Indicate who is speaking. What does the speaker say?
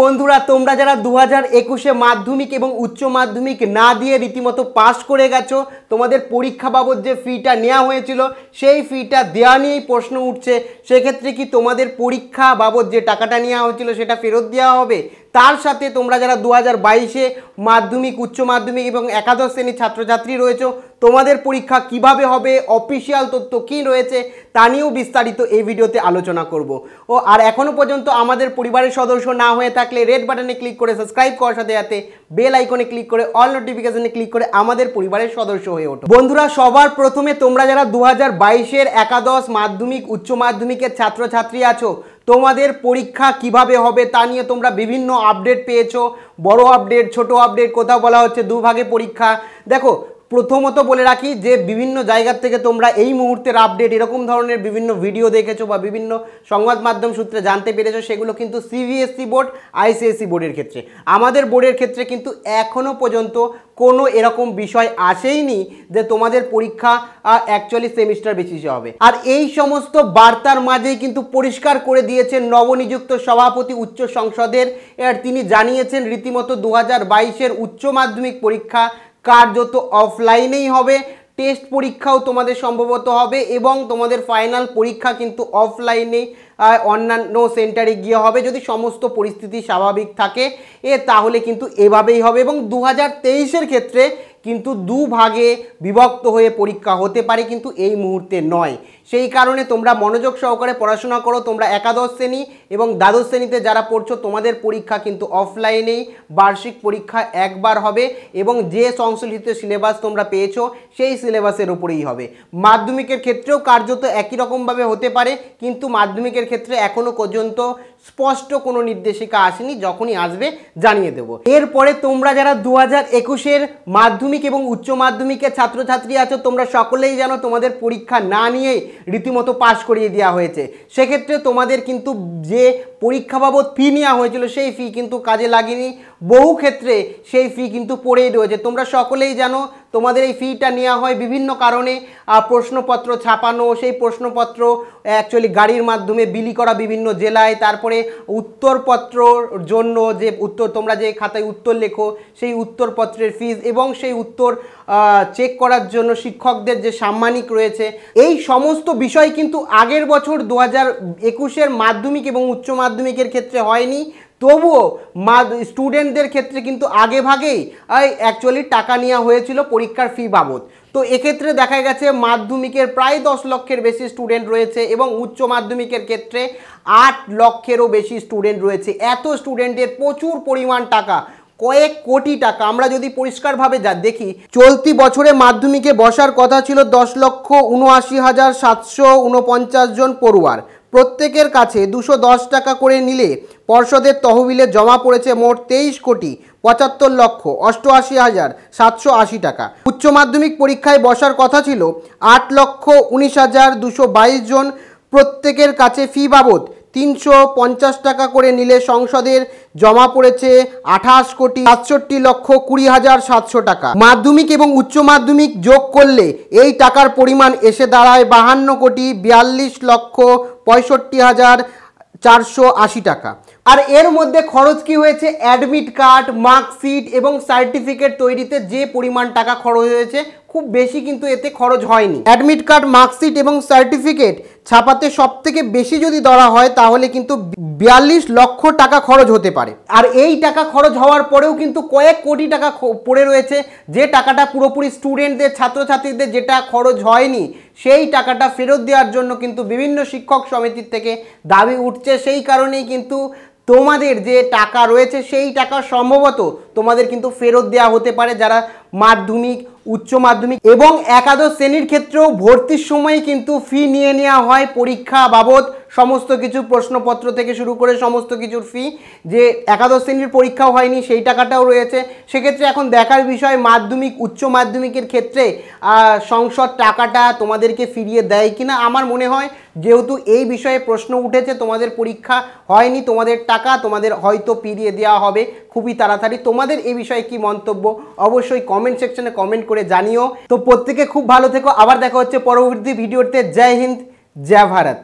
Speaker 1: বন্ধুরা তোমরা যারা দু হাজার একুশে মাধ্যমিক এবং উচ্চ মাধ্যমিক না দিয়ে রীতিমতো পাশ করে গেছো তোমাদের পরীক্ষা বাবদ যে ফিটা নেওয়া হয়েছিল সেই ফিটা দেওয়া নিয়েই প্রশ্ন উঠছে সেক্ষেত্রে কি তোমাদের পরীক্ষা বাবদ যে টাকাটা নেওয়া হয়েছিল সেটা ফেরত দেওয়া হবে তার সাথে তোমরা যারা দু হাজার বাইশে মাধ্যমিক উচ্চ মাধ্যমিক এবং একাদশ শ্রেণীর ছাত্রছাত্রী রয়েছে তোমাদের পরীক্ষা কিভাবে হবে অফিসিয়াল তথ্য কী রয়েছে তা নিয়েও বিস্তারিত এই ভিডিওতে আলোচনা করব ও আর এখনও পর্যন্ত আমাদের পরিবারের সদস্য না হয়ে থাকলে রেড বাটনে ক্লিক করে সাবস্ক্রাইব করার সাথে সাথে বেল আইকনে ক্লিক করে অল নোটিফিকেশনে ক্লিক করে আমাদের পরিবারের সদস্য হয়ে ওঠো বন্ধুরা সবার প্রথমে তোমরা যারা দু হাজার বাইশের একাদশ মাধ্যমিক উচ্চ মাধ্যমিকের ছাত্রছাত্রী আছো তোমাদের পরীক্ষা কিভাবে হবে তা নিয়ে তোমরা বিভিন্ন আপডেট পেয়েছো বড় আপডেট ছোট আপডেট কোথাও বলা হচ্ছে দুভাগে পরীক্ষা দেখো প্রথমত বলে রাখি যে বিভিন্ন জায়গার থেকে তোমরা এই মুহূর্তের আপডেট এরকম ধরনের বিভিন্ন ভিডিও দেখেছো বা বিভিন্ন সংবাদ মাধ্যম সূত্রে জানতে পেরেছো সেগুলো কিন্তু সিবিএসসি বোর্ড আইসিএসসি বোর্ডের ক্ষেত্রে আমাদের বোর্ডের ক্ষেত্রে কিন্তু এখনও পর্যন্ত কোনো এরকম বিষয় আসেইনি যে তোমাদের পরীক্ষা অ্যাকচুয়ালি সেমিস্টার বেসিসে হবে আর এই সমস্ত বার্তার মাঝেই কিন্তু পরিষ্কার করে দিয়েছেন নবনিযুক্ত সভাপতি উচ্চ সংসদের তিনি জানিয়েছেন রীতিমতো দু হাজার উচ্চ মাধ্যমিক পরীক্ষা কার্যত অফলাইনেই হবে টেস্ট পরীক্ষাও তোমাদের সম্ভবত হবে এবং তোমাদের ফাইনাল পরীক্ষা কিন্তু অফলাইনেই অন্যান্য সেন্টারে গিয়ে হবে যদি সমস্ত পরিস্থিতি স্বাভাবিক থাকে এ তাহলে কিন্তু এভাবেই হবে এবং দু হাজার ক্ষেত্রে কিন্তু দুভাগে বিভক্ত হয়ে পরীক্ষা হতে পারে কিন্তু এই মুহূর্তে নয় সেই কারণে তোমরা মনোযোগ সহকারে পড়াশোনা করো তোমরা একাদশ শ্রেণী এবং দ্বাদশ শ্রেণীতে যারা পড়ছো তোমাদের পরীক্ষা কিন্তু অফলাইনেই বার্ষিক পরীক্ষা একবার হবে এবং যে সংশ্লিষ্ট সিলেবাস তোমরা পেয়েছো সেই সিলেবাসের ওপরেই হবে মাধ্যমিকের ক্ষেত্রেও কার্যত একই রকমভাবে হতে পারে কিন্তু মাধ্যমিকের ক্ষেত্রে এখনও পর্যন্ত স্পষ্ট কোনো নির্দেশিকা আসেনি যখনই আসবে জানিয়ে দেব এরপরে তোমরা যারা দু হাজার একুশের মাধ্যমিক এবং উচ্চ মাধ্যমিকের ছাত্রছাত্রী আছো তোমরা সকলেই জানো তোমাদের পরীক্ষা না নিয়েই রীতিমতো পাশ করিয়ে দেওয়া হয়েছে সেক্ষেত্রে তোমাদের কিন্তু যে পরীক্ষা বাবদ ফি নেওয়া হয়েছিল সেই ফি কিন্তু কাজে লাগেনি বহু ক্ষেত্রে সেই ফি কিন্তু পড়েই রয়েছে তোমরা সকলেই জানো তোমাদের এই ফিটা নেওয়া হয় বিভিন্ন কারণে প্রশ্নপত্র ছাপানো সেই প্রশ্নপত্র অ্যাকচুয়ালি গাড়ির মাধ্যমে বিলি করা বিভিন্ন জেলায় তারপরে উত্তরপত্রর জন্য যে উত্তর তোমরা যে খাতায় উত্তর লেখো সেই উত্তরপত্রের ফিজ এবং সেই উত্তর চেক করার জন্য শিক্ষকদের যে সাম্মানিক রয়েছে এই সমস্ত বিষয় কিন্তু আগের বছর দু হাজার একুশের মাধ্যমিক এবং উচ্চ মাধ্যমিকের ক্ষেত্রে হয়নি তবুও মা স্টুডেন্টদের ক্ষেত্রে কিন্তু আগে ভাগেই অ্যাকচুয়ালি টাকা নেওয়া হয়েছিল পরীক্ষার ফি বাবদ তো এক্ষেত্রে দেখা গেছে মাধ্যমিকের প্রায় দশ লক্ষের বেশি স্টুডেন্ট রয়েছে এবং উচ্চ মাধ্যমিকের ক্ষেত্রে আট লক্ষেরও বেশি স্টুডেন্ট রয়েছে এত স্টুডেন্টের প্রচুর পরিমাণ টাকা কয়েক কোটি টাকা আমরা যদি পরিষ্কারভাবে যা দেখি চলতি বছরে মাধ্যমিকে বসার কথা ছিল দশ লক্ষ উনআশি হাজার সাতশো উনপঞ্চাশ জন পড়ুয়ার প্রত্যেকের কাছে দুশো টাকা করে নিলে পর্ষদের তহবিলে জমা পড়েছে মোট তেইশ কোটি পঁচাত্তর লক্ষ অষ্টআশি হাজার সাতশো আশি টাকা উচ্চ মাধ্যমিক পরীক্ষায় বসার কথা ছিল আট লক্ষ উনিশ হাজার দুশো বাইশ জন প্রত্যেকের কাছে ফি বাবদ তিনশো পঞ্চাশ টাকা করে নিলে সংসদের জমা পড়েছে আঠাশ কোটি সাতষট্টি লক্ষ কুড়ি হাজার সাতশো টাকা মাধ্যমিক এবং উচ্চ মাধ্যমিক যোগ করলে এই টাকার পরিমাণ এসে দাঁড়ায় বাহান্ন কোটি বিয়াল্লিশ লক্ষ পঁয়ষট্টি হাজার চারশো আশি টাকা আর এর মধ্যে খরচ কি হয়েছে অ্যাডমিট কার্ড মার্কশিট এবং সার্টিফিকেট তৈরিতে যে পরিমাণ টাকা খরচ হয়েছে খুব বেশি কিন্তু এতে খরচ হয়নি অ্যাডমিট কার্ড মার্কশিট এবং সার্টিফিকেট ছাপাতে সব থেকে বেশি যদি ধরা হয় তাহলে কিন্তু বিয়াল্লিশ লক্ষ টাকা খরচ হতে পারে আর এই টাকা খরচ হওয়ার পরেও কিন্তু কয়েক কোটি টাকা পড়ে রয়েছে যে টাকাটা পুরোপুরি স্টুডেন্টদের ছাত্রছাত্রীদের যেটা খরচ হয়নি সেই টাকাটা ফেরত দেওয়ার জন্য কিন্তু বিভিন্ন শিক্ষক সমিতির থেকে দাবি উঠছে সেই কারণেই কিন্তু তোমাদের যে টাকা রয়েছে সেই টাকা সম্ভবত তোমাদের কিন্তু ফেরত দেওয়া হতে পারে যারা মাধ্যমিক উচ্চ মাধ্যমিক এবং একাদশ শ্রেণীর ক্ষেত্রেও ভর্তির সময় কিন্তু ফি নিয়ে নেওয়া হয় পরীক্ষা বাবদ সমস্ত কিছু প্রশ্নপত্র থেকে শুরু করে সমস্ত কিছুর ফি যে একাদশ শ্রেণীর পরীক্ষাও হয়নি সেই টাকাটাও রয়েছে সেক্ষেত্রে এখন দেখার বিষয় মাধ্যমিক উচ্চ মাধ্যমিকের ক্ষেত্রে সংসদ টাকাটা তোমাদেরকে ফিরিয়ে দেয় কিনা আমার মনে হয় যেহেতু এই বিষয়ে প্রশ্ন উঠেছে তোমাদের পরীক্ষা হয়নি তোমাদের টাকা তোমাদের হয়তো ফিরিয়ে দেওয়া হবে খুবই তাড়াতাড়ি তোমাদের এই বিষয়ে কি মন্তব্য অবশ্যই কমেন্ট সেকশনে কমেন্ট করে জানিও তো প্রত্যেকে খুব ভালো থেকো আবার দেখা হচ্ছে পরবর্তী ভিডিওতে জয় হিন্দ জয় ভারত